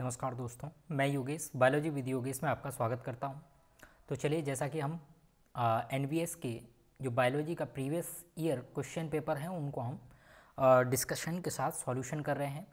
नमस्कार दोस्तों मैं योगेश बायोलॉजी विद योगेश में आपका स्वागत करता हूं तो चलिए जैसा कि हम एन के जो बायोलॉजी का प्रीवियस ईयर क्वेश्चन पेपर हैं उनको हम डिस्कशन के साथ सॉल्यूशन कर रहे हैं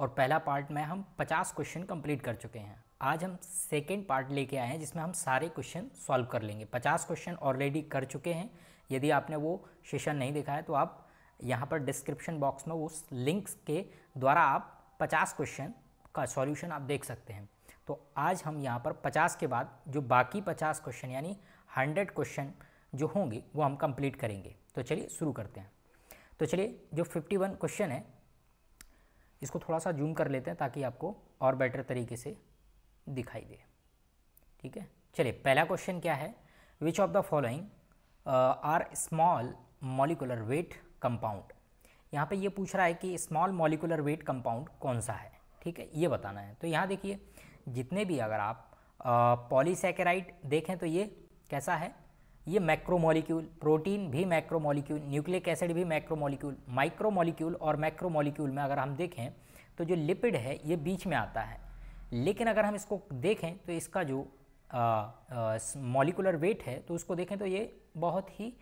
और पहला पार्ट में हम 50 क्वेश्चन कंप्लीट कर चुके हैं आज हम सेकेंड पार्ट लेके आए हैं जिसमें हम सारे क्वेश्चन सॉल्व कर लेंगे पचास क्वेश्चन ऑलरेडी कर चुके हैं यदि आपने वो सेशन नहीं देखा है तो आप यहाँ पर डिस्क्रिप्शन बॉक्स में उस लिंक्स के द्वारा आप पचास क्वेश्चन का सॉल्यूशन आप देख सकते हैं तो आज हम यहाँ पर 50 के बाद जो बाकी 50 क्वेश्चन यानी 100 क्वेश्चन जो होंगे वो हम कंप्लीट करेंगे तो चलिए शुरू करते हैं तो चलिए जो 51 क्वेश्चन है इसको थोड़ा सा जूम कर लेते हैं ताकि आपको और बेटर तरीके से दिखाई दे ठीक है चलिए पहला क्वेश्चन क्या है which of the following are small molecular weight compound यहाँ पे ये पूछ रहा है कि स्मॉल मॉलिकुलर वेट कंपाउंड कौन सा है ठीक है ये बताना है तो यहाँ देखिए जितने भी अगर आप पॉलीसेकेराइड देखें तो ये कैसा है ये मैक्रोमोलिक्यूल प्रोटीन भी मैक्रोमोलिक्यूल न्यूक्लिक एसिड भी मैक्रोमोलिक्यूल माइक्रोमोलिक्यूल और मैक्रोमोलिक्यूल में अगर हम देखें तो जो लिपिड है ये बीच में आता है लेकिन अगर हम इसको देखें तो इसका जो मॉलिकुलर वेट है तो उसको देखें तो ये बहुत ही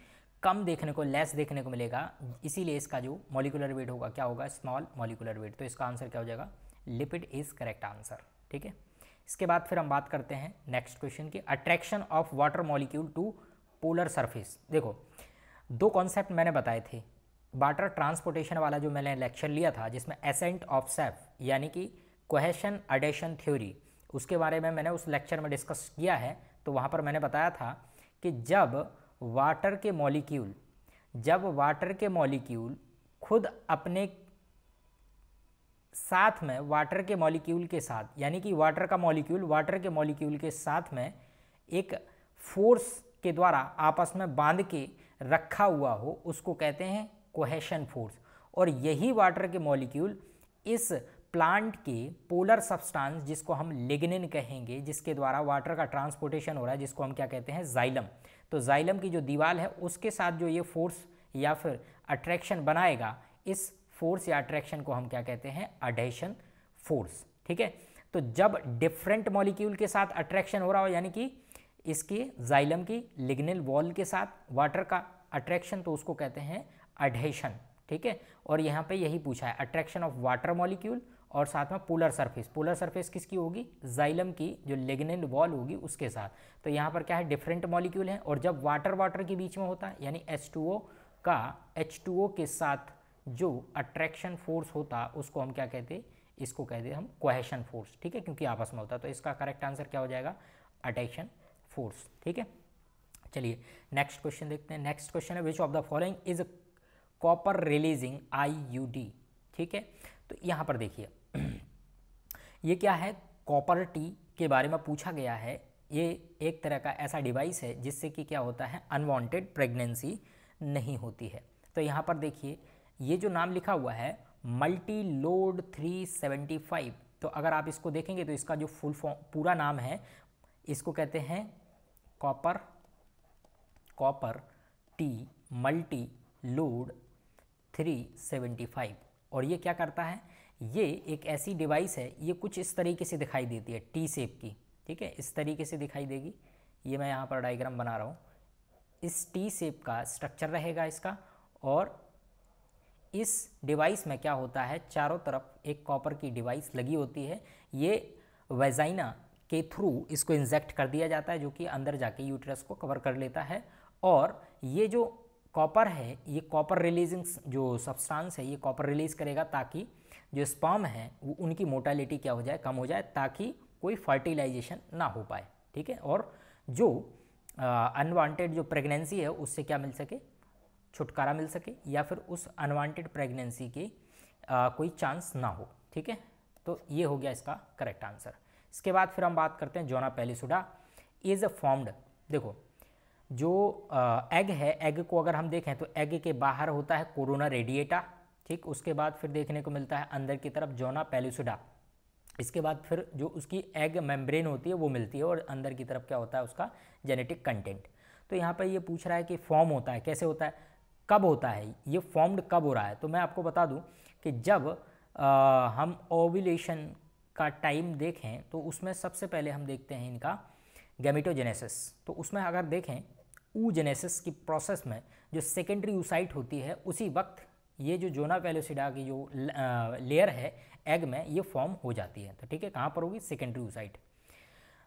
कम देखने को लेस देखने को मिलेगा इसीलिए इसका जो मॉलिकुलर वेट होगा क्या होगा स्मॉल मॉलिकुलर वेट तो इसका आंसर क्या हो जाएगा लिपिड इज करेक्ट आंसर ठीक है इसके बाद फिर हम बात करते हैं नेक्स्ट क्वेश्चन की attraction of water molecule to polar surface देखो दो कॉन्सेप्ट मैंने बताए थे वाटर ट्रांसपोर्टेशन वाला जो मैंने लेक्चर लिया था जिसमें एसेंट ऑफ सेफ यानी कि कोहेशन अडेशन थ्योरी उसके बारे में मैंने उस लेक्चर में डिस्कस किया है तो वहाँ पर मैंने बताया था कि जब वाटर के मॉलिक्यूल जब वाटर के मॉलिक्यूल खुद अपने साथ में वाटर के मॉलिक्यूल के साथ यानी कि वाटर का मॉलिक्यूल वाटर के मॉलिक्यूल के साथ में एक फोर्स के द्वारा आपस में बांध के रखा हुआ हो उसको कहते हैं कोहेशन फोर्स और यही वाटर के मॉलिक्यूल इस प्लांट के पोलर सब्सटेंस जिसको हम लिग्निन कहेंगे जिसके द्वारा वाटर का ट्रांसपोर्टेशन हो रहा है जिसको हम क्या कहते हैं जाइलम तो जाइलम की जो दीवार है उसके साथ जो ये फोर्स या फिर अट्रैक्शन बनाएगा इस फोर्स या अट्रैक्शन को हम क्या कहते हैं अडेशन फोर्स ठीक है तो जब डिफरेंट मॉलिक्यूल के साथ अट्रैक्शन हो रहा हो यानी कि इसके जाइलम की लिग्नल वॉल के साथ वाटर का अट्रैक्शन तो उसको कहते हैं अडेशन ठीक है और यहाँ पे यही पूछा है अट्रैक्शन ऑफ वाटर मॉलिक्यूल और साथ में पोलर सरफेस पोलर सरफेस किसकी होगी जाइलम की जो लेग्नेल वॉल होगी उसके साथ तो यहाँ पर क्या है डिफरेंट मॉलिक्यूल हैं और जब वाटर वाटर के बीच में होता है यानी एच का एच के साथ जो अट्रैक्शन फोर्स होता उसको हम क्या कहते इसको कहते हम कोहेशन फोर्स ठीक है क्योंकि आपस में होता है तो इसका करेक्ट आंसर क्या हो जाएगा अट्रैक्शन फोर्स ठीक है चलिए नेक्स्ट क्वेश्चन देखते हैं नेक्स्ट क्वेश्चन है which of the following is copper releasing I ठीक है तो यहाँ पर देखिए ये क्या है कॉपर टी के बारे में पूछा गया है ये एक तरह का ऐसा डिवाइस है जिससे कि क्या होता है अनवांटेड प्रेगनेंसी नहीं होती है तो यहाँ पर देखिए ये जो नाम लिखा हुआ है मल्टी लोड 375 तो अगर आप इसको देखेंगे तो इसका जो फुल फॉर्म पूरा नाम है इसको कहते हैं copper copper T multiload 375 और ये क्या करता है ये एक ऐसी डिवाइस है ये कुछ इस तरीके से दिखाई देती है टी सेप की ठीक है इस तरीके से दिखाई देगी ये मैं यहाँ पर डायग्राम बना रहा हूँ इस टी सेप का स्ट्रक्चर रहेगा इसका और इस डिवाइस में क्या होता है चारों तरफ एक कॉपर की डिवाइस लगी होती है ये वेजाइना के थ्रू इसको इंजेक्ट कर दिया जाता है जो कि अंदर जाके यूट्रस को कवर कर लेता है और ये जो कॉपर है ये कॉपर रिलीजिंग जो सब्सटेंस है ये कॉपर रिलीज करेगा ताकि जो स्पॉम है वो उनकी मोटालिटी क्या हो जाए कम हो जाए ताकि कोई फर्टिलाइजेशन ना हो पाए ठीक है और जो अनवांटेड जो प्रेगनेंसी है उससे क्या मिल सके छुटकारा मिल सके या फिर उस अनवांटेड प्रेगनेंसी की कोई चांस ना हो ठीक है तो ये हो गया इसका करेक्ट आंसर इसके बाद फिर हम बात करते हैं जोना पेलिसुडा इज़ अ फॉर्म्ड देखो जो एग है एग को अगर हम देखें तो एग के बाहर होता है कोरोना रेडिएटा ठीक उसके बाद फिर देखने को मिलता है अंदर की तरफ जोना पेलिसुडा इसके बाद फिर जो उसकी एग मेम्ब्रेन होती है वो मिलती है और अंदर की तरफ क्या होता है उसका जेनेटिक कंटेंट तो यहाँ पर ये पूछ रहा है कि फॉर्म होता है कैसे होता है कब होता है ये फॉर्म्ड कब हो रहा है तो मैं आपको बता दूं कि जब आ, हम ओविलेशन का टाइम देखें तो उसमें सबसे पहले हम देखते हैं इनका गैमिटोजेनेसिस तो उसमें अगर देखें ऊ जेनेसिस की प्रोसेस में जो सेकेंडरी यूसाइट होती है उसी वक्त ये जो जोना वेलोसिडा की जो लेयर है एग में ये फॉर्म हो जाती है तो ठीक है कहाँ पर होगी सेकेंडरी यूसाइट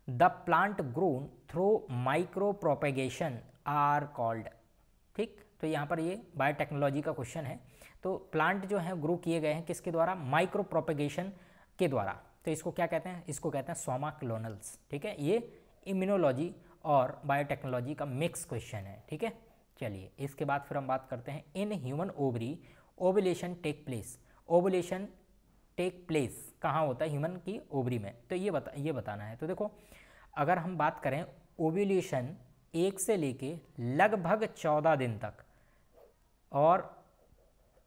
the plant grown through micropropagation are called ठीक तो यहाँ पर ये बायोटेक्नोलॉजी का क्वेश्चन है तो प्लांट जो है ग्रो किए गए हैं किसके द्वारा माइक्रो प्रोपेगेशन के द्वारा तो इसको क्या कहते हैं इसको कहते हैं सोमा क्लोनल्स ठीक है ये इम्यूनोलॉजी और बायोटेक्नोलॉजी का मिक्स क्वेश्चन है ठीक है चलिए इसके बाद फिर हम बात करते हैं in human ovary ovulation take place ovulation take place कहाँ होता है ह्यूमन की ओवरी में तो ये बता ये बताना है तो देखो अगर हम बात करें ओवलेशन एक से लेके लगभग चौदह दिन तक और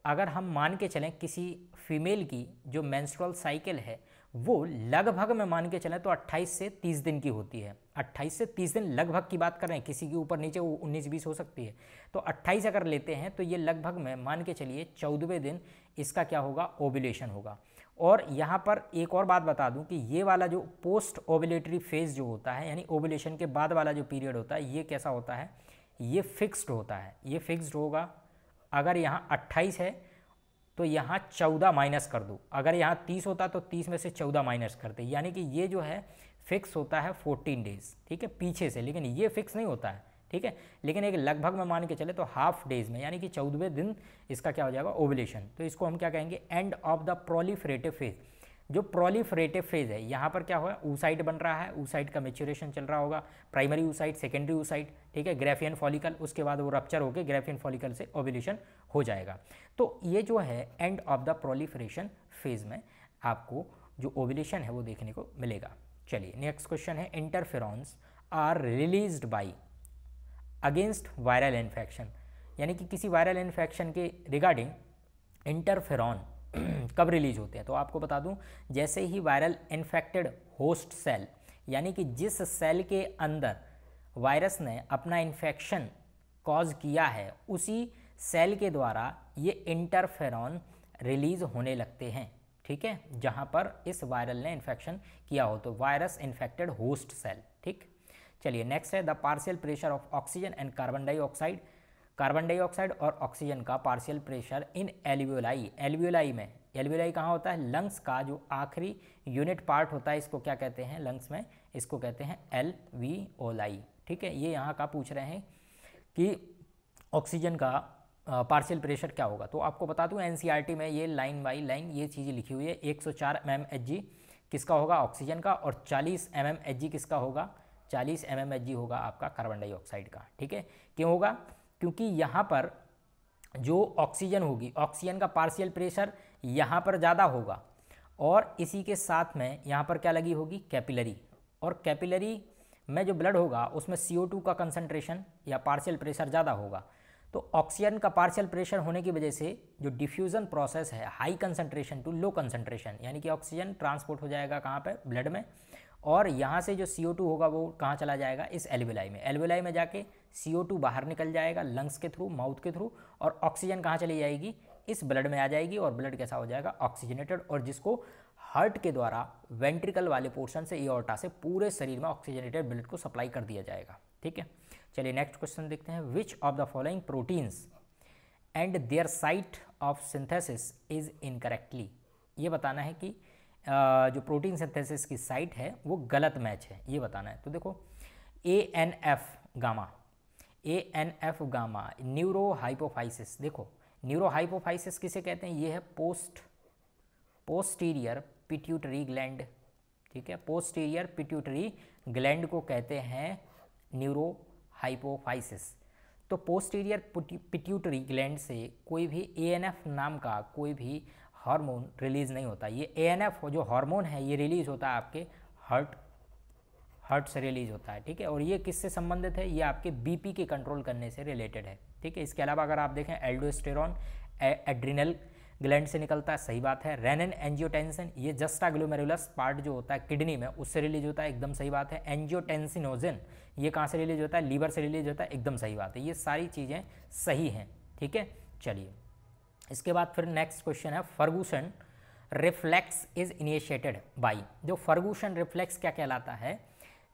अगर हम मान के चलें किसी फीमेल की जो मैंस्ट्रल साइकिल है वो लगभग में मान के चलें तो 28 से 30 दिन की होती है 28 से 30 दिन लगभग की बात कर रहे हैं किसी के ऊपर नीचे वो उन्नीस बीस हो सकती है तो 28 अगर लेते हैं तो ये लगभग में मान के चलिए चौदहवें दिन इसका क्या होगा ओबुलेशन होगा और यहाँ पर एक और बात बता दूँ कि ये वाला जो पोस्ट ओबुलेटरी फेज़ जो होता है यानी ओबुलेशन के बाद वाला जो पीरियड होता है ये कैसा होता है ये फिक्स्ड होता है ये फिक्स्ड होगा अगर यहाँ अट्ठाईस है तो यहाँ चौदह माइनस कर दो अगर यहाँ तीस होता तो तीस में से चौदह माइनस करते यानी कि ये जो है फिक्स होता है फोर्टीन डेज ठीक है पीछे से लेकिन ये फिक्स नहीं होता है ठीक है लेकिन एक लगभग में मान के चले तो हाफ डेज में यानी कि चौदहवें दिन इसका क्या हो जाएगा ओवलेशन तो इसको हम क्या कहेंगे end of the proliferative phase जो प्रोलीफरेटिव फेज है यहाँ पर क्या हुआ ऊसाइट बन रहा है ऊसाइट का मेच्योरेशन चल रहा होगा प्राइमरी ऊसाइट सेकेंडरी ऊसाइट ठीक है ग्रेफियन फॉलिकल उसके बाद वो रप्चर होकर ग्रेफियन फॉलिकल से ओवल्यूशन हो जाएगा तो ये जो है end of the proliferation phase में आपको जो ओवल्यूशन है वो देखने को मिलेगा चलिए नेक्स्ट क्वेश्चन है interferons are release by against viral infection यानी कि किसी वायरल इन्फेक्शन के रिगार्डिंग इंटरफेरॉन कब रिलीज होते हैं तो आपको बता दूं जैसे ही वायरल इन्फेक्टेड होस्ट सेल यानी कि जिस सेल के अंदर वायरस ने अपना इन्फेक्शन कॉज किया है उसी सेल के द्वारा ये इंटरफेरॉन रिलीज होने लगते हैं ठीक है जहाँ पर इस वायरल ने इन्फेक्शन किया हो तो वायरस इन्फेक्टेड होस्ट सेल ठीक चलिए नेक्स्ट है the partial pressure of oxygen and carbon dioxide carbon dioxide और ऑक्सीजन का partial pressure in alveoli alveoli में एलवियोलाई कहाँ होता है लंग्स का जो आखिरी यूनिट पार्ट होता है इसको क्या कहते हैं लंग्स में इसको कहते हैं एलवीओलाई ठीक है ये यहाँ का पूछ रहे हैं कि ऑक्सीजन का पार्शियल प्रेशर क्या होगा तो आपको बता दूँ एन में ये लाइन बाई लाइन ये चीज़ें लिखी हुई है 104 सौ mm किसका होगा ऑक्सीजन का और 40 mm किसका होगा 40 mm होगा आपका कार्बन डाइऑक्साइड का ठीक है क्यों होगा क्योंकि यहाँ पर जो ऑक्सीजन होगी ऑक्सीजन का पार्शियल प्रेशर यहाँ पर ज़्यादा होगा और इसी के साथ में यहाँ पर क्या लगी होगी कैपिलरी और कैपिलरी में जो ब्लड होगा उसमें CO2 का कंसनट्रेशन या पार्शियल प्रेशर ज़्यादा होगा तो ऑक्सीजन का पार्शियल प्रेशर होने की वजह से जो डिफ्यूज़न प्रोसेस है high concentration to low concentration यानी कि ऑक्सीजन ट्रांसपोर्ट हो जाएगा कहाँ पर ब्लड में और यहाँ से जो CO2 होगा वो कहाँ चला जाएगा इस एलविलाई में एलविलाई में जाके सी बाहर निकल जाएगा लंग्स के थ्रू माउथ के थ्रू और ऑक्सीजन कहाँ चली जाएगी इस ब्लड में आ जाएगी और ब्लड कैसा हो जाएगा ऑक्सीजनेटेड और जिसको हार्ट के द्वारा वेंट्रिकल वाले पोर्शन से एओर्टा से पूरे शरीर में ऑक्सीजनेटेड ब्लड को सप्लाई कर दिया जाएगा ठीक है चलिए नेक्स्ट क्वेश्चन देखते हैं which of the following proteins and their site of synthesis is incorrectly ये बताना है कि जो प्रोटीन सिंथेसिस की साइट है वो गलत मैच है ये बताना है तो देखो A N F gamma A N F gamma neurohypophysis देखो न्यूरो हाइपोफाइसिस किसे कहते हैं ये है पोस्ट पोस्टीरियर पिट्यूटरी ग्लैंड ठीक है पोस्टीरियर पिट्यूटरी ग्लैंड को कहते हैं न्यूरो हाइपोफाइसिस तो पोस्टीरियर पिट्यूटरी ग्लैंड से कोई भी ए एन एफ नाम का कोई भी हार्मोन रिलीज़ नहीं होता ये ए एन एफ जो हार्मोन है ये रिलीज़ होता है आपके हार्ट से रिलीज होता है ठीक है और ये किससे संबंधित है ये आपके बीपी के कंट्रोल करने से रिलेटेड है ठीक है इसके अलावा अगर आप देखें एल्डोस्टेरॉन एड्रिनल ग्लैंड से निकलता है सही बात है रेनन एंजियोटेंसिन ये जस्टा ग्लोमेरुलस पार्ट जो होता है किडनी में उससे रिलीज होता है एकदम सही बात है एंजियोटेंसिनोजिन ये कहाँ से रिलीज होता है लीवर से रिलीज होता है एकदम सही बात है ये सारी चीज़ें सही हैं ठीक है चलिए इसके बाद फिर नेक्स्ट क्वेश्चन है Ferguson reflex is initiated by जो फर्गूसन रिफ्लेक्स क्या कहलाता है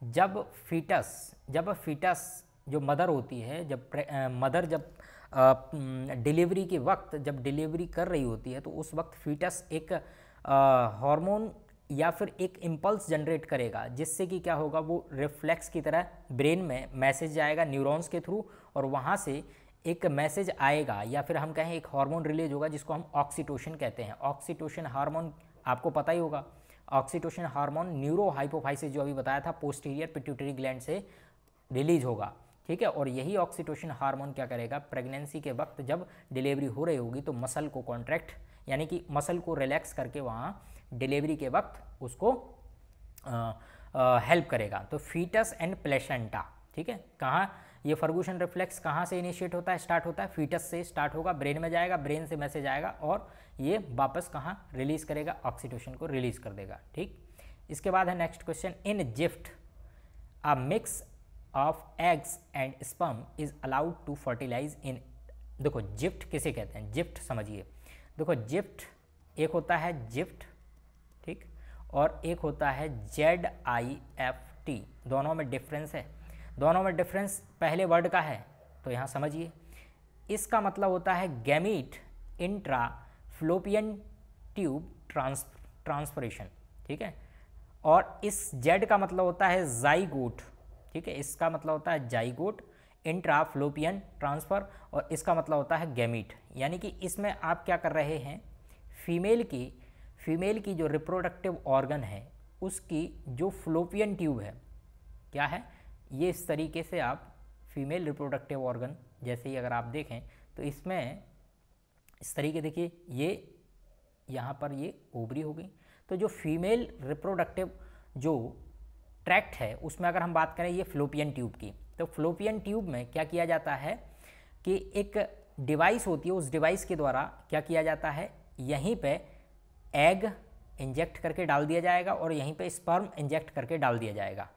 जब फीटस जब फीटस जो मदर होती है जब आ, मदर जब डिलीवरी के वक्त जब डिलीवरी कर रही होती है तो उस वक्त फीटस एक हार्मोन या फिर एक इम्पल्स जनरेट करेगा जिससे कि क्या होगा वो रिफ्लेक्स की तरह ब्रेन में मैसेज जाएगा न्यूरॉन्स के थ्रू और वहाँ से एक मैसेज आएगा या फिर हम कहें एक हार्मोन रिलीज होगा जिसको हम ऑक्सीटोशन कहते हैं ऑक्सीटोशन हार्मोन आपको पता ही होगा ऑक्सीटोशन हार्मोन न्यूरो हाइपोफाइसिस जो अभी बताया था पोस्टीरियर पिट्यूटरी ग्लैंड से रिलीज होगा ठीक है और यही ऑक्सीटोशन हार्मोन क्या करेगा प्रेगनेंसी के वक्त जब डिलीवरी हो रही होगी तो मसल को कॉन्ट्रैक्ट यानी कि मसल को रिलैक्स करके वहाँ डिलीवरी के वक्त उसको हेल्प करेगा तो फीटस एंड प्लेसेंटा ठीक है कहाँ ये फर्गूशन रिफ्लेक्स कहाँ से इनिशिएट होता है स्टार्ट होता है फीटस से स्टार्ट होगा ब्रेन में जाएगा ब्रेन से मैसेज आएगा और ये वापस कहाँ रिलीज़ करेगा ऑक्सीटोशन को रिलीज़ कर देगा ठीक इसके बाद है next question in GIFT a mix of eggs and sperm is allowed to fertilize in देखो जिफ्ट किसे कहते हैं जिफ्ट समझिए देखो जिफ्ट एक होता है जिफ्ट ठीक और एक होता है जेड आई एफ टी दोनों में डिफरेंस है दोनों में डिफरेंस पहले वर्ड का है तो यहाँ समझिए इसका मतलब होता है gamete intra fallopian tube trans transferation ठीक है और इस जेड का मतलब होता है जाइगोट ठीक है इसका मतलब होता है जाइगोट इंट्रा फ्लोपियन ट्रांसफ़र और इसका मतलब होता है गैमीट यानी कि इसमें आप क्या कर रहे हैं फीमेल की फीमेल की जो रिप्रोडक्टिव ऑर्गन है उसकी जो फ्लोपियन ट्यूब है क्या है ये इस तरीके से आप फीमेल रिप्रोडक्टिव ऑर्गन जैसे ही अगर आप देखें तो इसमें इस तरीके देखिए ये यहाँ पर ये ओबरी हो गई तो जो फीमेल रिप्रोडक्टिव जो ट्रैक्ट है उसमें अगर हम बात करें ये फ्लोपियन ट्यूब की तो फ्लोपियन ट्यूब में क्या किया जाता है कि एक डिवाइस होती है उस डिवाइस के द्वारा क्या किया जाता है यहीं पे एग इंजेक्ट करके डाल दिया जाएगा और यहीं पे स्पर्म इंजेक्ट करके डाल दिया जाएगा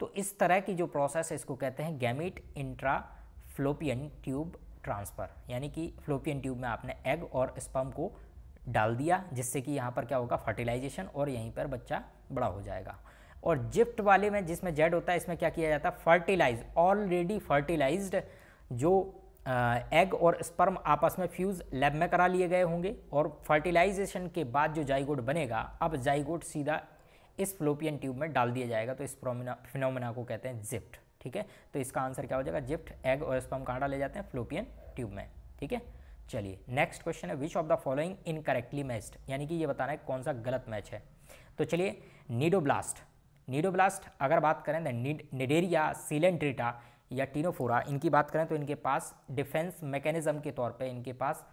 तो इस तरह की जो प्रोसेस है इसको कहते हैं gamete intra fallopian tube transfer यानी कि फ्लोपियन ट्यूब में आपने एग और स्पम को डाल दिया जिससे कि यहाँ पर क्या होगा फर्टिलाइजेशन और यहीं पर बच्चा बड़ा हो जाएगा और जिफ्ट वाले में जिसमें जेड होता है इसमें क्या किया जाता है फर्टिलाइज ऑलरेडी फर्टिलाइज्ड जो एग और स्पर्म आपस में फ्यूज़ लैब में करा लिए गए होंगे और फर्टिलाइजेशन के बाद जो जाइगोड बनेगा अब जाइगोड सीधा इस फ्लोपियन ट्यूब में डाल दिया जाएगा तो इस फिनोमिना को कहते हैं जिप्ट ठीक है तो इसका आंसर क्या हो जाएगा जिप्ट एग और स्पम कहाँ डाले जाते हैं फ्लोपियन ट्यूब में ठीक है चलिए नेक्स्ट क्वेश्चन है which of the following incorrectly matched यानी कि ये बताना है कौन सा गलत मैच है तो चलिए नीडोब्लास्ट नीडोब्लास्ट अगर बात करें तो निडेरिया सीलेंट्रीटा या टीनोफोरा इनकी बात करें तो इनके पास डिफेंस मैकेनिज्म के तौर पे इनके पास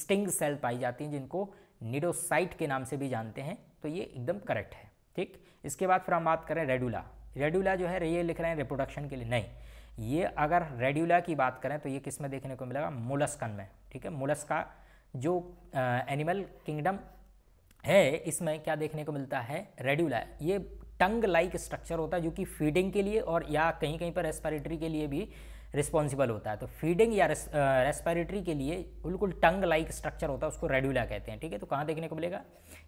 स्टिंग सेल पाई जाती हैं जिनको निडोसाइट के नाम से भी जानते हैं तो ये एकदम करेक्ट है ठीक इसके बाद फिर हम बात करें रेडुला रेड्यूला जो है ये लिख रहे हैं रिप्रोडक्शन के लिए नहीं ये अगर रेड्यूला की बात करें तो ये किस में देखने को मिलेगा मोलस्कन में ठीक है मोलस्का जो आ, एनिमल किंगडम है इसमें क्या देखने को मिलता है रेड्यूला ये टंग लाइक स्ट्रक्चर होता है जो कि फीडिंग के लिए और या कहीं कहीं पर रेस्पिरेटरी के लिए भी रिस्पॉन्सिबल होता है तो फीडिंग या रेस, रेस्पिरेटरी के लिए बिल्कुल टंग लाइक स्ट्रक्चर होता है उसको रेड्यूला कहते हैं ठीक है तो कहाँ देखने को मिलेगा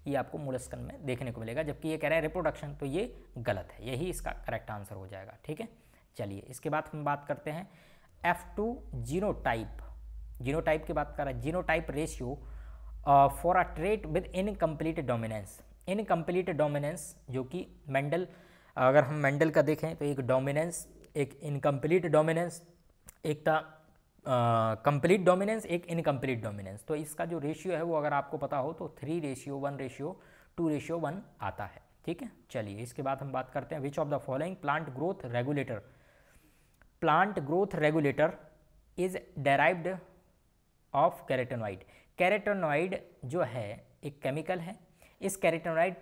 ये आपको मुलस्कन में देखने को मिलेगा जबकि ये कह रहे हैं रिप्रोडक्शन तो ये गलत है यही इसका करेक्ट आंसर हो जाएगा ठीक है चलिए इसके बाद हम बात करते हैं F two genotype genotype की बात कर रहा है genotype ratio for a trait with incomplete dominance incomplete dominance जो कि मेंडल अगर हम मेंडल का देखें तो एक डोमिनेंस एक इनकम्प्लीट डोमिनेंस एक था कंप्लीट डोमिनेंस एक इनकम्प्लीट डोमिनेंस तो इसका जो रेशियो है वो अगर आपको पता हो तो three ratio one ratio two ratio one आता है ठीक है चलिए इसके बाद हम बात करते हैं which of the following plant growth regulator plant growth regulator is derived of carotenoid carotenoid जो है एक केमिकल है इस कैरेटनॉइड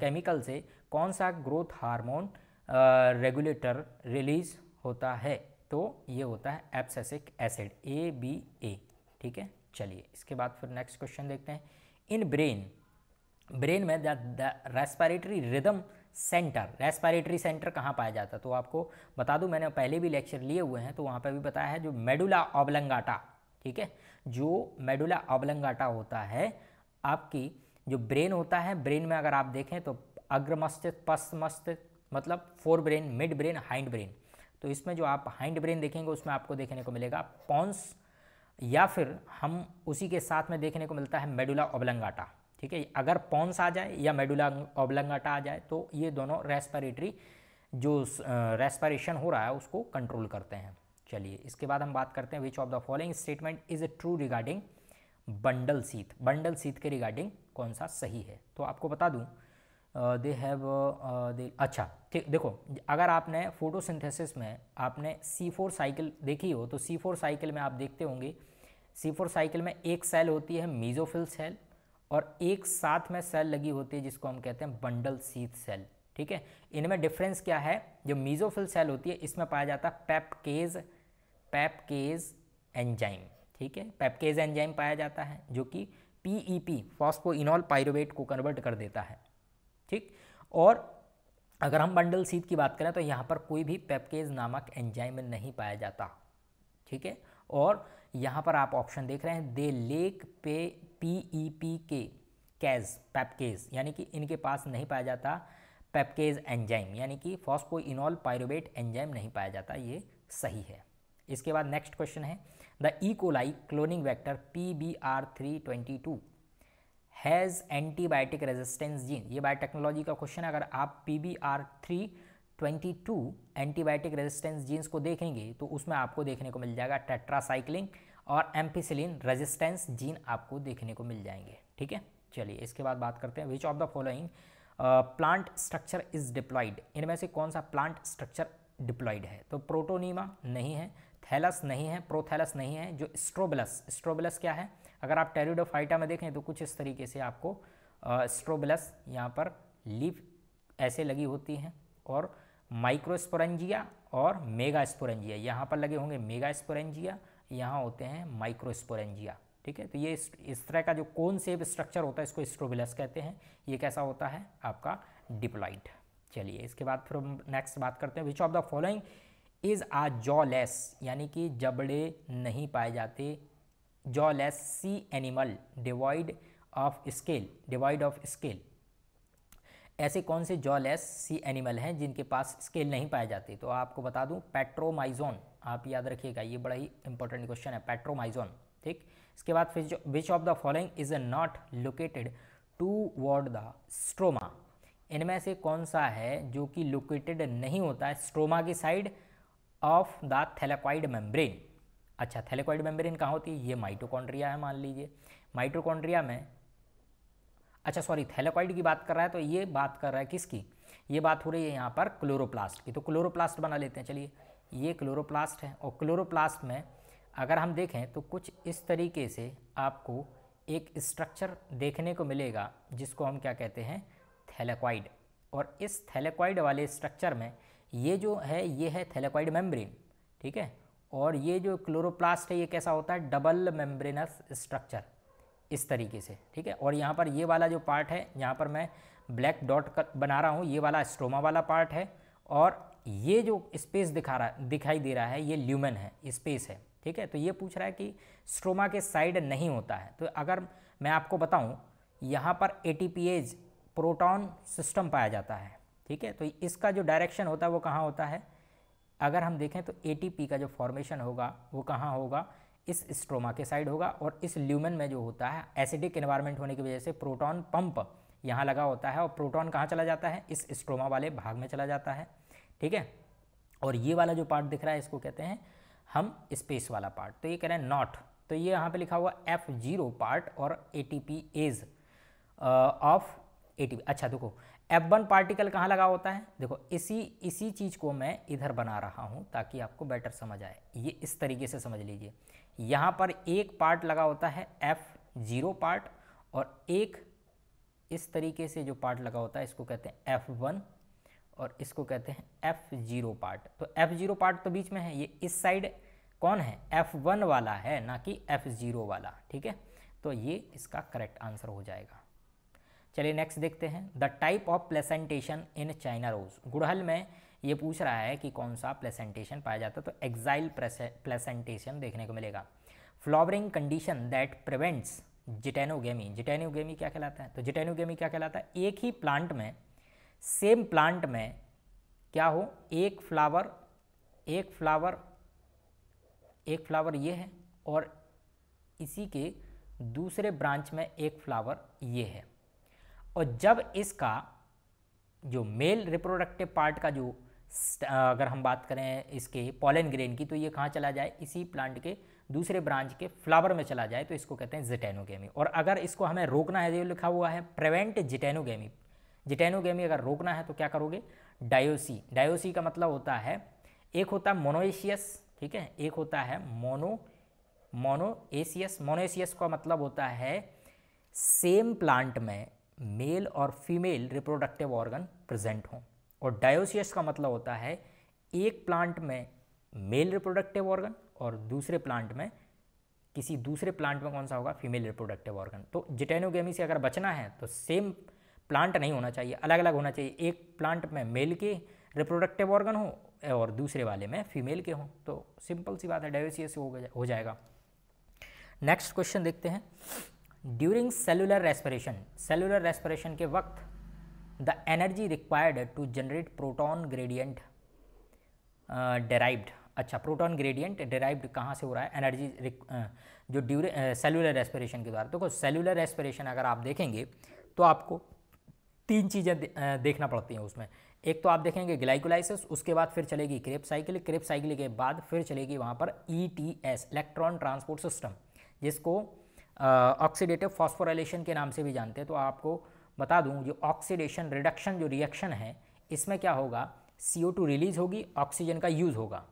केमिकल से कौन सा ग्रोथ हार्मोन रेगुलेटर रिलीज होता है तो ये होता है एप्सेसिक एसिड ए बी ए ठीक है चलिए इसके बाद फिर नेक्स्ट क्वेश्चन देखते हैं इन ब्रेन ब्रेन में the respiratory rhythm centre respiratory centre कहाँ पाया जाता है तो आपको बता दूं मैंने पहले भी लेक्चर लिए हुए हैं तो वहाँ पर भी बताया है जो मेडुला ऑबलंगाटा ठीक है जो मेडुला ऑबलंगाटा होता है आपकी जो ब्रेन होता है ब्रेन में अगर आप देखें तो अग्रमस्तिष्क पश्चमस्तिष्क मतलब forebrain midbrain hindbrain तो इसमें जो आप हाइंड ब्रेन देखेंगे उसमें आपको देखने को मिलेगा पॉन्स या फिर हम उसी के साथ में देखने को मिलता है मेडुला ओबलंगाटा ठीक है अगर पॉन्स आ जाए या मेडुला ओबलंगाटा आ जाए तो ये दोनों रेस्पिरेटरी जो रेस्पिरेशन हो रहा है उसको कंट्रोल करते हैं चलिए इसके बाद हम बात करते हैं which of the following statement is true regarding bundle sheath bundle sheath के रिगार्डिंग कौन सा सही है तो आपको बता दूं दे हैव दे अच्छा ठीक देखो अगर आपने फोटोसिंथेसिस में आपने सी फोर साइकिल देखी हो तो सी फोर साइकिल में आप देखते होंगे सी फोर साइकिल में एक सेल होती है मीजोफिल सेल और एक साथ में सेल लगी होती है जिसको हम कहते हैं बंडल सीथ सेल ठीक है इनमें डिफरेंस क्या है जो मीजोफिल सेल होती है इसमें पाया जाता है पैपकेज पैपकेज एंजाइम ठीक है पैपकेज एंजाइम पाया जाता है जो कि पीईपी इनॉल पायरुवेट को कन्वर्ट कर देता है ठीक और अगर हम बंडल सीध की बात करें तो यहाँ पर कोई भी पेपकेज नामक एंजाइम नहीं पाया जाता ठीक है और यहाँ पर आप ऑप्शन देख रहे हैं दे लेक पे पी ई पी के कैज पेपकेज यानी कि इनके पास नहीं पाया जाता पेपकेज एंजाइम यानी कि फॉस्को इनॉल पायरोबेट एंजाइम नहीं पाया जाता ये सही है इसके बाद नेक्स्ट क्वेश्चन है the E coli cloning vector P B R three twenty two has antibiotic resistance gene ये बायोटेक्नोलॉजी का क्वेश्चन है अगर आप P B R three twenty two antibiotic resistance genes को देखेंगे तो उसमें आपको देखने को मिल जाएगा टेट्रासाइक्लिन और एम्पिसिलिन रेजिस्टेंस जीन आपको देखने को मिल जाएंगे ठीक है चलिए इसके बाद बात करते हैं which of the following plant structure is diploid इनमें से कौन सा प्लांट स्ट्रक्चर डिप्लॉइड है तो प्रोटोनीमा नहीं है थैलस नहीं है प्रोथैलस नहीं है जो स्ट्रोबलस स्ट्रोबलस क्या है अगर आप टेरिडोफाइटा में देखें तो कुछ इस तरीके से आपको स्ट्रोबलस यहाँ पर लीफ ऐसे लगी होती हैं और माइक्रोस्पोरेंजिया और मेगास्पोरेंजिया यहाँ पर लगे होंगे मेगास्पोरेंजिया यहाँ होते हैं माइक्रोस्पोरेंजिया ठीक है तो ये इस, तरह का जो कौन से स्ट्रक्चर होता है इसको स्ट्रोबिलस कहते हैं ये कैसा होता है आपका डिप्लॉइड चलिए इसके बाद फिर हम नेक्स्ट बात करते हैं which of the following is a jaw यानी कि जबड़े नहीं पाए जाते jawless sea animal devoid of scale devoid of scale ऐसे कौन से जॉलेस सी एनिमल हैं जिनके पास स्केल नहीं पाए जाते तो आपको बता दूं पेट्रोमाइजोन आप याद रखिएगा ये बड़ा ही इंपॉर्टेंट क्वेश्चन है पेट्रोमाइजोन ठीक इसके बाद फिर which of the following is not located toward the stroma इनमें से कौन सा है जो कि लोकेटेड नहीं होता है स्ट्रोमा की side of the thylakoid membrane अच्छा थैलेकॉइड मेम्ब्रेन कहाँ होती है ये माइटोकॉन्ड्रिया है मान लीजिए माइटोकॉन्ड्रिया में अच्छा सॉरी थैलेकॉइड की बात कर रहा है तो ये बात कर रहा है किसकी ये बात हो रही है यहाँ पर क्लोरोप्लास्ट की तो क्लोरोप्लास्ट बना लेते हैं चलिए ये क्लोरोप्लास्ट है और क्लोरोप्लास्ट में अगर हम देखें तो कुछ इस तरीके से आपको एक स्ट्रक्चर देखने को मिलेगा जिसको हम क्या कहते हैं थैलेकॉइड और इस थैलेकॉइड वाले स्ट्रक्चर में ये जो है ये है थैलेकॉइड मेम्ब्रेन ठीक है और ये जो क्लोरोप्लास्ट है ये कैसा होता है डबल मेम्ब्रेनस स्ट्रक्चर इस तरीके से ठीक है और यहाँ पर ये वाला जो पार्ट है यहाँ पर मैं ब्लैक डॉट बना रहा हूँ ये वाला स्ट्रोमा वाला पार्ट है और ये जो स्पेस दिखा रहा दिखाई दे रहा है ये ल्यूमन है स्पेस है ठीक है तो ये पूछ रहा है कि स्ट्रोमा के साइड नहीं होता है तो अगर मैं आपको बताऊं यहाँ पर ए प्रोटॉन सिस्टम पाया जाता है ठीक है तो इसका जो डायरेक्शन होता है वो कहाँ होता है अगर हम देखें तो ए का जो फॉर्मेशन होगा वो कहाँ होगा इस स्ट्रोमा के साइड होगा और इस ल्यूमन में जो होता है एसिडिक इन्वायरमेंट होने की वजह से प्रोटॉन पंप यहाँ लगा होता है और प्रोटॉन कहाँ चला जाता है इस स्ट्रोमा वाले भाग में चला जाता है ठीक है और ये वाला जो पार्ट दिख रहा है इसको कहते हैं हम स्पेस वाला पार्ट तो ये कह रहे हैं नॉट तो ये यहाँ पे लिखा हुआ एफ जीरो पार्ट और A T P ase of A T P अच्छा देखो एफ वन पार्टिकल कहाँ लगा होता है देखो इसी इसी चीज़ को मैं इधर बना रहा हूँ ताकि आपको बेटर समझ आए ये इस तरीके से समझ लीजिए यहाँ पर एक पार्ट लगा होता है एफ जीरो पार्ट और एक इस तरीके से जो पार्ट लगा होता है इसको कहते हैं एफ वन और इसको कहते हैं एफ जीरो पार्ट तो एफ जीरो पार्ट तो बीच में है ये इस साइड कौन है एफ वन वाला है ना कि एफ जीरो वाला ठीक है तो ये इसका करेक्ट आंसर हो जाएगा चलिए नेक्स्ट देखते हैं the type of placentation in China rose गुड़हल में ये पूछ रहा है कि कौन सा प्लेसेंटेशन पाया जाता है तो एग्जाइल प्लेसेंटेशन देखने को मिलेगा flowering condition that prevents geitonogamy geitonogamy क्या कहलाता है तो जिटेनोगेमी क्या कहलाता है एक ही प्लांट में सेम प्लांट में क्या हो एक फ्लावर एक फ्लावर एक फ्लावर ये है और इसी के दूसरे ब्रांच में एक फ्लावर ये है और जब इसका जो मेल रिप्रोडक्टिव पार्ट का जो अगर हम बात करें इसके पॉलन ग्रेन की तो ये कहाँ चला जाए इसी प्लांट के दूसरे ब्रांच के फ्लावर में चला जाए तो इसको कहते हैं जिटेनोगेमी और अगर इसको हमें रोकना है जो लिखा हुआ है प्रिवेंट जिटेनोगेमी जिटेनोगेमी अगर रोकना है तो क्या करोगे डायोसी डायोसी का मतलब होता है एक होता है मोनोएशियस ठीक है एक होता है मोनो मोनोएशियस मोनोएशियस का मतलब होता है सेम प्लांट में मेल और फीमेल रिप्रोडक्टिव ऑर्गन प्रेजेंट हों और डायोसियस का मतलब होता है एक प्लांट में मेल रिप्रोडक्टिव ऑर्गन और दूसरे प्लांट में किसी दूसरे प्लांट में कौन सा होगा फीमेल रिप्रोडक्टिव ऑर्गन तो जिटेनोगेमी से अगर बचना है तो सेम प्लांट नहीं होना चाहिए अलग अलग होना चाहिए एक प्लांट में मेल के रिप्रोडक्टिव ऑर्गन हो और दूसरे वाले में फीमेल के हों तो सिंपल सी बात है डायोसियस हो, हो जाएगा नेक्स्ट क्वेश्चन देखते हैं during cellular respiration cellular respiration के वक्त the energy required to generate proton gradient derived अच्छा प्रोटॉन ग्रेडियंट डेराइव्ड कहाँ से हो रहा है एनर्जी uh, जो ड्यूर सेलुलर रेस्परेशन के द्वारा देखो सेलुलर रेस्परेशन अगर आप देखेंगे तो आपको तीन चीज़ें दे, uh, देखना पड़ती हैं उसमें एक तो आप देखेंगे ग्लाइकोलाइसिस उसके बाद फिर चलेगी क्रेप साइकिल क्रेप साइकिल के बाद फिर चलेगी वहाँ पर E T S electron transport system जिसको ऑक्सीडेटिव फॉस्फोराइलेशन के नाम से भी जानते हैं तो आपको बता दूं जो ऑक्सीडेशन रिडक्शन जो रिएक्शन है इसमें क्या होगा सी ओ टू रिलीज होगी ऑक्सीजन का यूज़ होगा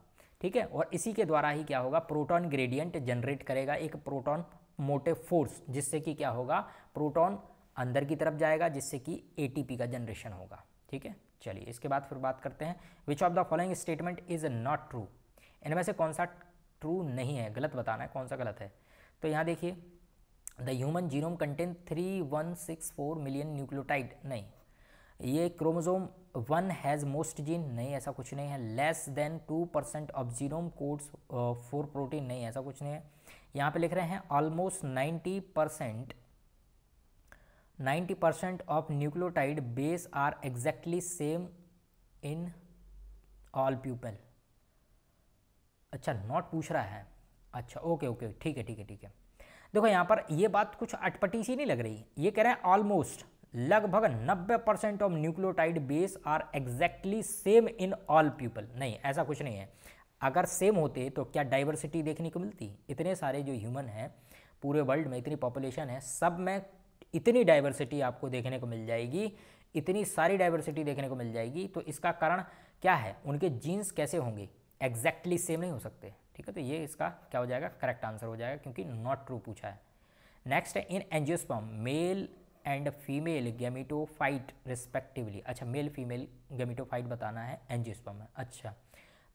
ठीक है और इसी के द्वारा ही क्या होगा प्रोटॉन ग्रेडियंट जनरेट करेगा एक प्रोटॉन मोटिव फोर्स जिससे कि क्या होगा प्रोटॉन अंदर की तरफ जाएगा जिससे कि एटीपी का जनरेशन होगा ठीक है चलिए इसके बाद फिर बात करते हैं which of the following statement is not true इनमें से कौन सा ट्रू नहीं है गलत बताना है कौन सा गलत है तो यहाँ देखिए the human genome contain four million nucleotide नहीं ये chromosome one has most gene नहीं ऐसा कुछ नहीं है less than two percent of genome codes for protein नहीं ऐसा कुछ नहीं है यहाँ पे लिख रहे हैं almost ninety percent ninety percent of nucleotide base are exactly same in all people अच्छा नॉट पूछ रहा है अच्छा ओके ओके ठीक है ठीक है ठीक है देखो यहाँ पर ये बात कुछ अटपटी सी नहीं लग रही ये कह रहे हैं ऑलमोस्ट लगभग 90 percent of nucleotide base are exactly same in all people नहीं ऐसा कुछ नहीं है अगर सेम होते तो क्या डाइवर्सिटी देखने को मिलती इतने सारे जो ह्यूमन हैं पूरे वर्ल्ड में इतनी पॉपुलेशन है सब में इतनी डाइवर्सिटी आपको देखने को मिल जाएगी इतनी सारी डाइवर्सिटी देखने को मिल जाएगी तो इसका कारण क्या है उनके जीन्स कैसे होंगे एग्जैक्टली सेम नहीं हो सकते ठीक है तो ये इसका क्या हो जाएगा करेक्ट आंसर हो जाएगा क्योंकि नॉट ट्रू पूछा है नेक्स्ट है in angiosperm male and female gametophyte respectively अच्छा मेल फीमेल गेमिटोफाइट बताना है एंजियोस्पर्म में अच्छा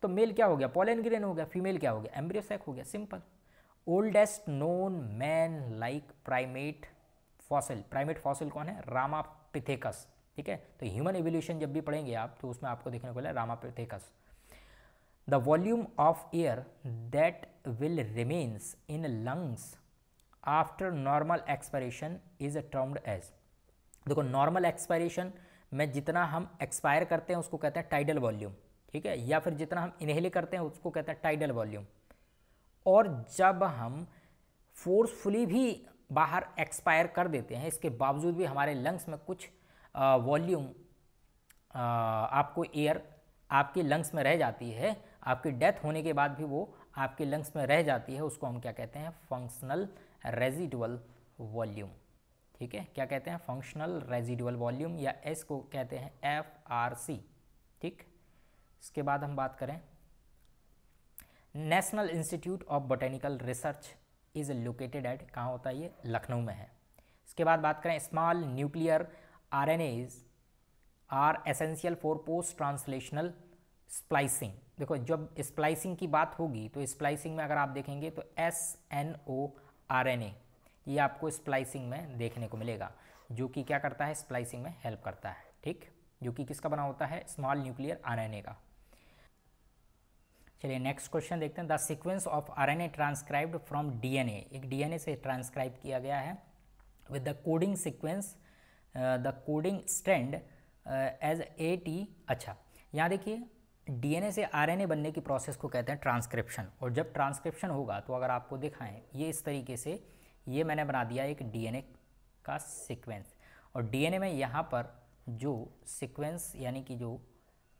तो मेल क्या हो गया पोलन ग्रेन हो गया फीमेल क्या हो गया एम्ब्रियोसैक हो गया simple oldest known man like primate fossil primate fossil कौन है रामापिथेकस ठीक है तो ह्यूमन एवोल्यूशन जब भी पढ़ेंगे आप तो उसमें आपको देखने को मिला Ramapithecus the volume of air that will remains in lungs after normal expiration is termed as देखो नॉर्मल एक्सपायरेशन में जितना हम एक्सपायर करते हैं उसको कहते हैं टाइडल वॉल्यूम ठीक है या फिर जितना हम इनहेल करते हैं उसको कहते हैं टाइडल वॉल्यूम और जब हम फोर्सफुली भी बाहर एक्सपायर कर देते हैं इसके बावजूद भी हमारे लंग्स में कुछ वॉल्यूम आपको एयर आपके लंग्स में रह जाती है आपकी डेथ होने के बाद भी वो आपके लंग्स में रह जाती है उसको हम क्या कहते हैं फंक्शनल रेजिडुअल वॉल्यूम ठीक है क्या कहते हैं फंक्शनल रेजिडुअल वॉल्यूम या एस को कहते हैं एफ आर सी ठीक इसके बाद हम बात करें National Institute of Botanical Research is located at कहाँ होता है ये लखनऊ में है इसके बाद बात करें small nuclear R N As are essential for post translational splicing देखो जब स्प्लाइसिंग की बात होगी तो स्प्लाइसिंग में अगर आप देखेंगे तो S N O R N A ये आपको स्प्लाइसिंग में देखने को मिलेगा जो कि क्या करता है स्प्लाइसिंग में हेल्प करता है ठीक जो कि किसका बना होता है स्मॉल न्यूक्लियर आर का चलिए नेक्स्ट क्वेश्चन देखते हैं the sequence of RNA transcribed from DNA एक डीएनए से ट्रांसक्राइब किया गया है with the coding sequence the coding strand as A T अच्छा यहाँ देखिए डीएनए से आरएनए बनने की प्रोसेस को कहते हैं ट्रांसक्रिप्शन और जब ट्रांसक्रिप्शन होगा तो अगर आपको दिखाएं ये इस तरीके से ये मैंने बना दिया एक डीएनए का सीक्वेंस और डीएनए में यहाँ पर जो सीक्वेंस यानी कि जो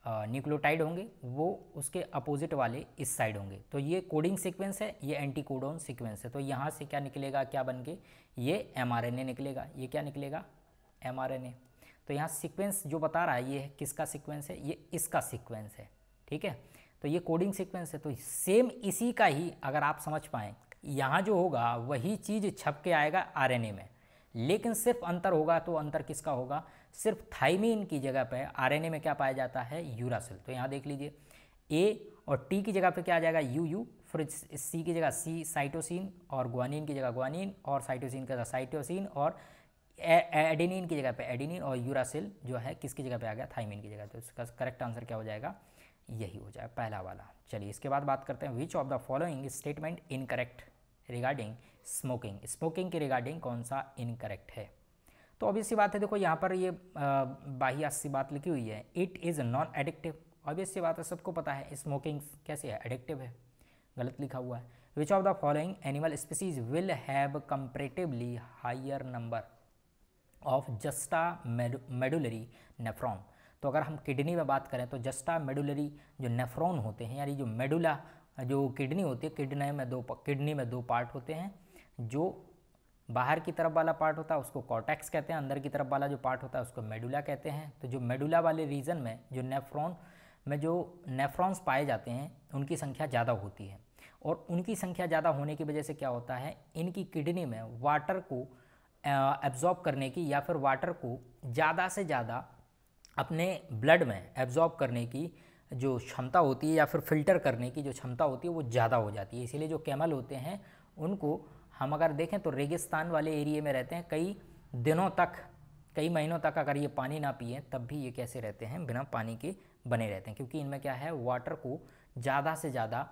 न्यूक्लियोटाइड होंगे वो उसके अपोजिट वाले इस साइड होंगे तो ये कोडिंग सीक्वेंस है ये एंटी कोडोन सीक्वेंस है तो यहाँ से क्या निकलेगा क्या बन के ये एम निकलेगा ये क्या निकलेगा एम तो यहाँ सीक्वेंस जो बता रहा है ये किसका सीक्वेंस है ये इसका सीक्वेंस है ठीक है तो ये कोडिंग सीक्वेंस है तो सेम इसी का ही अगर आप समझ पाएँ यहाँ जो होगा वही चीज़ छप के आएगा आर में लेकिन सिर्फ अंतर होगा तो अंतर किसका होगा सिर्फ थाइमीन की जगह पर आर में क्या पाया जाता है यूरासिल तो यहाँ देख लीजिए ए और टी की जगह पर क्या आ जाएगा यू यू फिर सी की जगह सी साइटोसिन और ग्वानिन की जगह ग्वानिन और साइटोसिन की जगह साइटोसिन और एडिनिन की जगह पे एडिनिन और यूरासिल जो है किसकी जगह पे आ गया थाइमिन की जगह तो उसका करेक्ट आंसर क्या हो जाएगा यही हो जाएगा पहला वाला चलिए इसके बाद बात करते हैं which of the following statement incorrect regarding smoking smoking के रिगार्डिंग कौन सा इनकरेक्ट है तो ऑब्वियस सी बात है देखो यहाँ पर ये बाहिया सी बात लिखी हुई है it is non addictive obvious सी बात है सबको पता है स्मोकिंग कैसे है एडिक्टिव है गलत लिखा हुआ है which of the following animal species will have comparatively higher number of juxtamedullary nephron तो अगर हम किडनी में बात करें तो जस्टा मेडुलरी जो नेफ्रॉन होते हैं यानी जो मेडुला जो किडनी होती है किडनी में दो किडनी में दो पार्ट होते हैं जो बाहर की तरफ वाला पार्ट होता है उसको कॉटेक्स कहते हैं अंदर की तरफ वाला जो पार्ट होता है उसको मेडुला कहते हैं तो जो मेडुला वाले रीजन में जो नेफ्रॉन में जो नेफ्रॉन्स पाए जाते हैं उनकी संख्या ज़्यादा होती है और उनकी संख्या ज़्यादा होने की वजह से क्या होता है इनकी किडनी में वाटर को एब्जॉर्ब करने की या फिर वाटर को ज़्यादा से ज़्यादा अपने ब्लड में एब्जॉर्ब करने की जो क्षमता होती है या फिर फिल्टर करने की जो क्षमता होती है वो ज़्यादा हो जाती है इसीलिए जो कैमल होते हैं उनको हम अगर देखें तो रेगिस्तान वाले एरिए में रहते हैं कई दिनों तक कई महीनों तक अगर ये पानी ना पिए तब भी ये कैसे रहते हैं बिना पानी के बने रहते हैं क्योंकि इनमें क्या है वाटर को ज़्यादा से ज़्यादा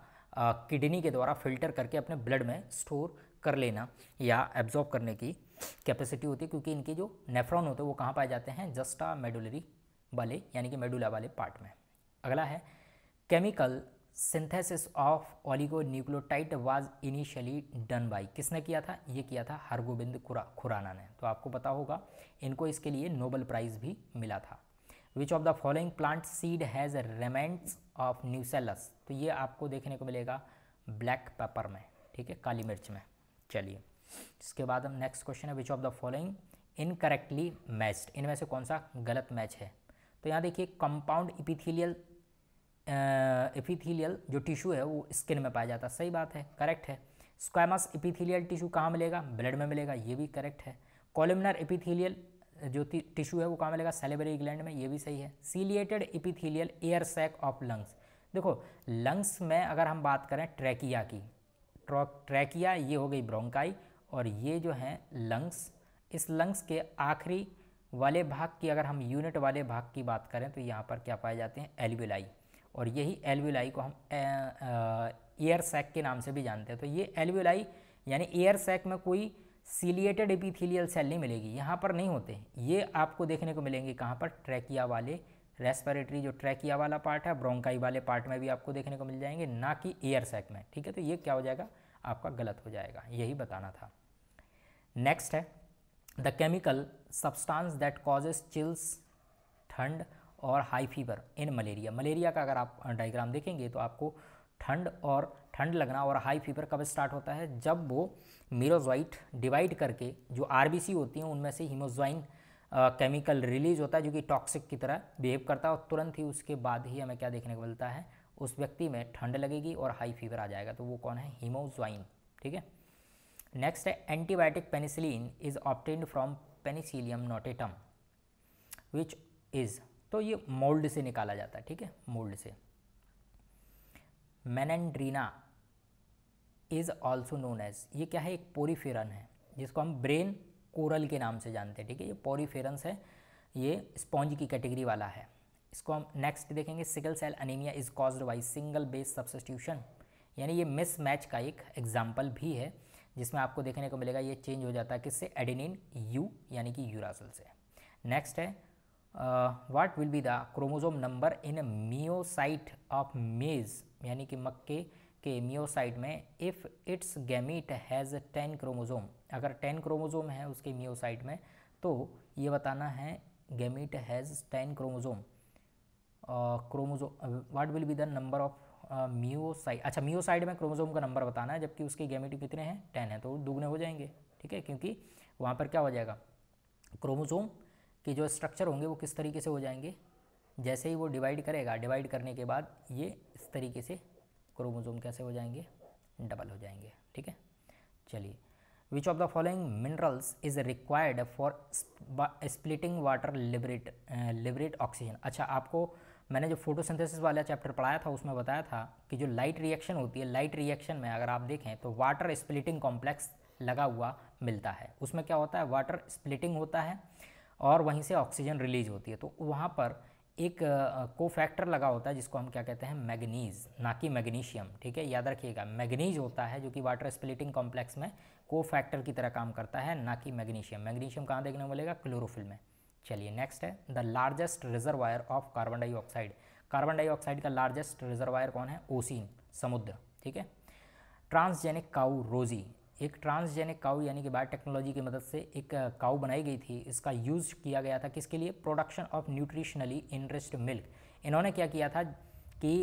किडनी के द्वारा फिल्टर करके अपने ब्लड में स्टोर कर लेना या एब्जॉर्ब करने की कैपेसिटी होती है क्योंकि इनके जो नेफ्रॉन होते हैं वो कहाँ पाए जाते हैं जस्टा मेडुलरी वाले यानी कि मेडुला वाले पार्ट में अगला है chemical synthesis of nucleotide was initially done by किसने किया था ये किया था हरगोबिंद खुरा खुराना ने तो आपको पता होगा इनको इसके लिए नोबल प्राइज़ भी मिला था which of the following plant seed has remnants of nucellus तो ये आपको देखने को मिलेगा ब्लैक पेपर में ठीक है काली मिर्च में चलिए इसके बाद हम नेक्स्ट क्वेश्चन है which of the following incorrectly matched इनमें से कौन सा गलत मैच है तो यहाँ देखिए कंपाउंड इपिथीलियल इपिथीलियल जो टिश्यू है वो स्किन में पाया जाता है सही बात है करेक्ट है स्क्वामस इपिथीलियल टिश्यू कहाँ मिलेगा ब्लड में मिलेगा ये भी करेक्ट है कॉलमनर इपिथीलियल जो टिश्यू है वो कहाँ मिलेगा सेलेबरी ग्लैंड में ये भी सही है ciliated epithelial air sac of lungs देखो लंग्स में अगर हम बात करें ट्रैकिया की ट्रैकिया ये हो गई ब्रोंकाई और ये जो हैं लंग्स इस लंग्स के आखिरी वाले भाग की अगर हम यूनिट वाले भाग की बात करें तो यहाँ पर क्या पाए जाते हैं एलविलाई और यही एलविलाई को हम एयर सैक के नाम से भी जानते हैं तो ये एलविलाई यानी एयर सैक में कोई सीलिएटेड एपीथीलियल सेल नहीं मिलेगी यहाँ पर नहीं होते ये आपको देखने को मिलेंगे कहाँ पर ट्रैकिया वाले रेस्पिरेटरी जो ट्रैकिया वाला पार्ट है ब्रोंकाई वाले पार्ट में भी आपको देखने को मिल जाएंगे ना कि एयर सैक में ठीक है तो ये क्या हो जाएगा आपका गलत हो जाएगा यही बताना था नेक्स्ट है the chemical substance that causes chills ठंड और high fever in malaria malaria का अगर आप डायग्राम देखेंगे तो आपको ठंड और ठंड लगना और हाई फीवर कब स्टार्ट होता है जब वो मीरोजाइट डिवाइड करके जो आरबीसी होती हैं उनमें से हीमोजोइन केमिकल रिलीज होता है जो कि टॉक्सिक की तरह बिहेव करता है और तुरंत ही उसके बाद ही हमें क्या देखने को मिलता है उस व्यक्ति में ठंड लगेगी और हाई फीवर आ जाएगा तो वो कौन है हीमोजोइन ठीक है नेक्स्ट है antibiotic penicillin is obtained from penicillium notatum which is तो ये मोल्ड से निकाला जाता है ठीक है मोल्ड से मैनड्रीना इज ऑल्सो नोन एज ये क्या है एक पोरीफेरन है जिसको हम ब्रेन कोरल के नाम से जानते हैं ठीक है ये पोरीफेरन्स है ये स्पॉन्ज की कैटेगरी वाला है इसको हम नेक्स्ट देखेंगे sickle cell anaemia is caused by single base substitution यानी ये मिसमैच का एक एग्जाम्पल भी है जिसमें आपको देखने को मिलेगा ये चेंज हो जाता है किससे एडिनिन यू यानी कि यूरासल से नेक्स्ट है what will be the chromosome number in meiocyte of maize यानी कि मक्के के मियोसाइट में if its gamete has ten chromosome अगर टेन क्रोमोजोम है उसके मियोसाइट में तो ये बताना है gamete has ten chromosome chromosome what will be the number of meiocyte अच्छा म्यूसाइड में क्रोमोजोम का नंबर बताना है जबकि उसके गेमेटिव कितने हैं टेन है तो दुगने हो जाएंगे ठीक है क्योंकि वहाँ पर क्या हो जाएगा क्रोमोजोम के जो स्ट्रक्चर होंगे वो किस तरीके से हो जाएंगे जैसे ही वो डिवाइड करेगा डिवाइड करने के बाद ये इस तरीके से क्रोमोजोम कैसे हो जाएंगे डबल हो जाएंगे ठीक है चलिए which of the following minerals is required for splitting water liberate liberate oxygen अच्छा आपको मैंने जो फोटोसिंथेसिस वाला चैप्टर पढ़ाया था उसमें बताया था कि जो लाइट रिएक्शन होती है लाइट रिएक्शन में अगर आप देखें तो वाटर स्प्लिटिंग कॉम्प्लेक्स लगा हुआ मिलता है उसमें क्या होता है वाटर स्प्लिटिंग होता है और वहीं से ऑक्सीजन रिलीज होती है तो वहाँ पर एक को फैक्टर लगा होता है जिसको हम क्या कहते हैं मैग्नीज ना कि मैग्नीशियम ठीक है याद रखिएगा मैग्नीज होता है जो कि वाटर स्प्लिटिंग कॉम्प्लेक्स में को फैक्टर की तरह काम करता है ना कि मैग्नीशियम मैग्नीशियम कहाँ देखने को मिलेगा क्लोरोफिल में चलिए नेक्स्ट है the largest reservoir of carbon dioxide carbon dioxide का लार्जेस्ट रिजर्वायर कौन है ओसिन समुद्र ठीक है ट्रांसजेनिक काऊ रोजी एक ट्रांसजेनिक काऊ यानी कि बायोटेक्नोलॉजी की मदद से एक काऊ बनाई गई थी इसका यूज़ किया गया था किसके लिए production of nutritionally interest milk इन्होंने क्या किया था कि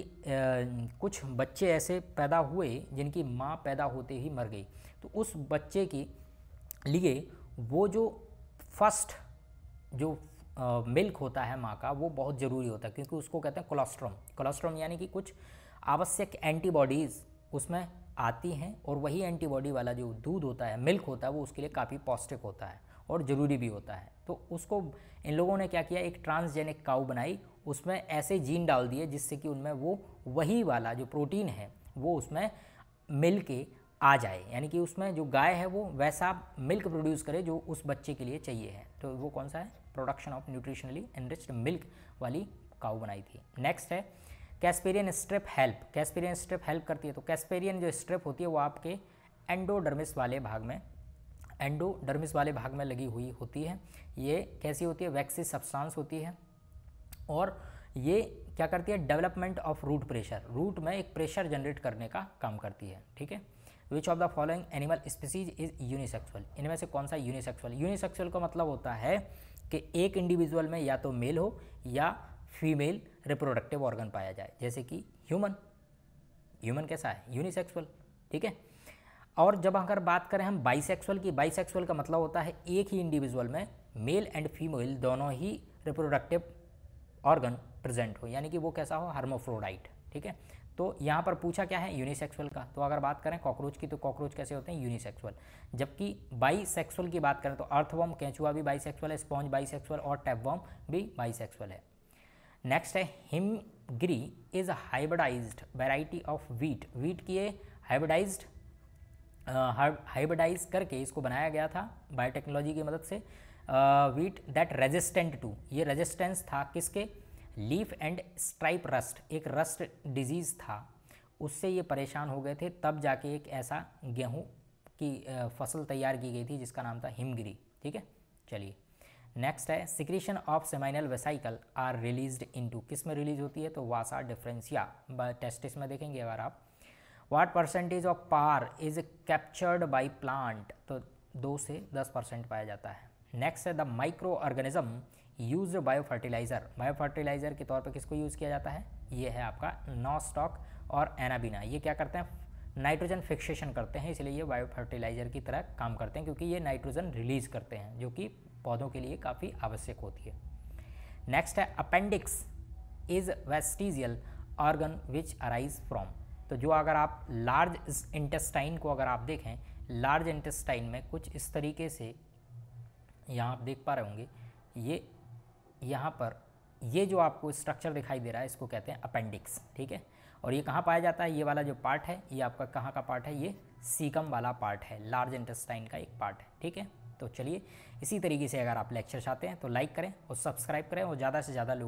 कुछ बच्चे ऐसे पैदा हुए जिनकी माँ पैदा होते ही मर गई तो उस बच्चे के लिए वो जो फर्स्ट जो मिल्क होता है माँ का वो बहुत ज़रूरी होता है क्योंकि उसको कहते हैं कोलेस्ट्रॉम कोलेस्ट्रम यानी कि कुछ आवश्यक एंटीबॉडीज़ उसमें आती हैं और वही एंटीबॉडी वाला जो दूध होता है मिल्क होता है वो उसके लिए काफ़ी पौष्टिक होता है और ज़रूरी भी होता है तो उसको इन लोगों ने क्या किया एक ट्रांसजेनिक काऊ बनाई उसमें ऐसे जीन डाल दिए जिससे कि उनमें वो वही वाला जो प्रोटीन है वो उसमें मिल के आ जाए यानी कि उसमें जो गाय है वो वैसा मिल्क प्रोड्यूस करे जो उस बच्चे के लिए चाहिए है तो वो कौन सा है production of nutritionally enriched milk वाली काउ बनाई थी नेक्स्ट है casparian strip help casparian strip help करती है तो कैस्पेरियन जो स्ट्रेप होती है वो आपके एंडोडर्मिस वाले भाग में एंडोडर्मिस वाले भाग में लगी हुई होती है ये कैसी होती है वैक्सी सब्सटेंस होती है और ये क्या करती है development of root pressure root में एक प्रेशर जनरेट करने का काम करती है ठीक है which of the following animal species is unisexual इनमें से कौन सा यूनिसेक्सुअल यूनिसेक्सुअल का मतलब होता है कि एक इंडिविजुअल में या तो मेल हो या फीमेल रिप्रोडक्टिव ऑर्गन पाया जाए जैसे कि ह्यूमन ह्यूमन कैसा है यूनिसेक्सुअल ठीक है और जब अगर बात करें हम बाइसेक्सुअल की बाइसेक्सुअल का मतलब होता है एक ही इंडिविजुअल में मेल एंड फीमेल दोनों ही रिप्रोडक्टिव ऑर्गन प्रेजेंट हो यानी कि वो कैसा हो हार्मोफ्रोडाइट ठीक है तो यहाँ पर पूछा क्या है यूनिसेक्सुअल का तो अगर बात करें कॉकरोच की तो कॉकरोच कैसे होते हैं यूनिसेक्सुअल जबकि बाईसेक्सुअल की बात करें तो अर्थवॉम कैचुआ भी बाईसेक्सुअल है स्पॉन्ज बाईसेक्सुअल और टैपवॉम भी बाईसेक्सुअल है नेक्स्ट है हिमगिरी इज हाइबाइज वेराइटी ऑफ वीट वीट की ये हाइब्रिडाइज्ड करके इसको बनाया गया था बायोटेक्नोलॉजी की मदद से वीट दैट रेजिस्टेंट टू ये रेजिस्टेंस था किसके लीफ एंड स्ट्राइप रस्ट एक रस्ट डिजीज़ था उससे ये परेशान हो गए थे तब जाके एक ऐसा गेहूँ की फसल तैयार की गई थी जिसका नाम था हिमगिरी ठीक है चलिए नेक्स्ट है secretion of seminal vesicle are in into किस में रिलीज होती है तो वासा डिफ्रेंसिया टेस्टिस में देखेंगे अगर आप what percentage of PAR is captured by plant तो दो से दस परसेंट पाया जाता है नेक्स्ट है the micro organism use bio fertiliser bio fertiliser के तौर पर किसको यूज़ किया जाता है ये है आपका नॉ स्टॉक और एनाबीना ये क्या करते हैं नाइट्रोजन फिक्सेशन करते हैं इसलिए ये बायो फर्टिलाइज़र की तरह काम करते हैं क्योंकि ये नाइट्रोजन रिलीज़ करते हैं जो कि पौधों के लिए काफ़ी आवश्यक होती है नेक्स्ट है appendix is vestigial organ which arise from तो जो अगर आप लार्ज इंटेस्टाइन को अगर आप देखें लार्ज इंटेस्टाइन में कुछ इस तरीके से यहाँ आप देख पा रहे होंगे ये यहाँ पर ये जो आपको स्ट्रक्चर दिखाई दे रहा है इसको कहते हैं अपेंडिक्स ठीक है और ये कहाँ पाया जाता है ये वाला जो पार्ट है ये आपका कहाँ का पार्ट है ये सीकम वाला पार्ट है लार्ज इंटेस्टाइन का एक पार्ट है ठीक है तो चलिए इसी तरीके से अगर आप लेक्चर चाहते हैं तो लाइक करें और सब्सक्राइब करें और ज़्यादा से ज़्यादा लोग